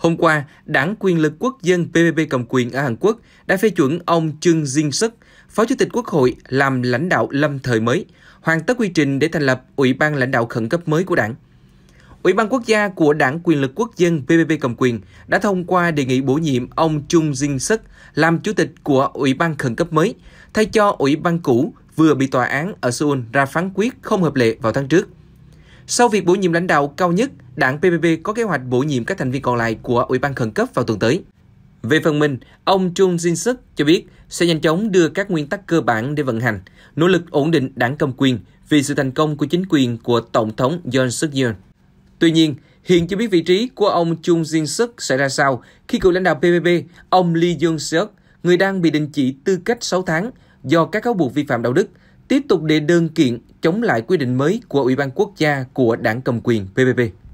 Hôm qua, Đảng Quyền lực Quốc dân PPP cầm quyền ở Hàn Quốc đã phê chuẩn ông Chung Jin-suk, Phó Chủ tịch Quốc hội làm lãnh đạo lâm thời mới, hoàn tất quy trình để thành lập Ủy ban lãnh đạo khẩn cấp mới của đảng. Ủy ban quốc gia của Đảng Quyền lực Quốc dân PPP cầm quyền đã thông qua đề nghị bổ nhiệm ông Chung Jin Suk làm chủ tịch của Ủy ban khẩn cấp mới, thay cho Ủy ban cũ vừa bị tòa án ở Seoul ra phán quyết không hợp lệ vào tháng trước. Sau việc bổ nhiệm lãnh đạo cao nhất, đảng PPP có kế hoạch bổ nhiệm các thành viên còn lại của Ủy ban khẩn cấp vào tuần tới. Về phần mình, ông Chung Jin Suk cho biết sẽ nhanh chóng đưa các nguyên tắc cơ bản để vận hành, nỗ lực ổn định đảng cầm quyền vì sự thành công của chính quyền của Tổng thống Yoon Suk Yeol. Tuy nhiên, hiện chưa biết vị trí của ông Chung Jin Suk sẽ ra sao khi cựu lãnh đạo PPP, ông Lee Jung Seok, người đang bị đình chỉ tư cách 6 tháng do các cáo buộc vi phạm đạo đức, tiếp tục đệ đơn kiện chống lại quy định mới của Ủy ban Quốc gia của đảng cầm quyền PPP.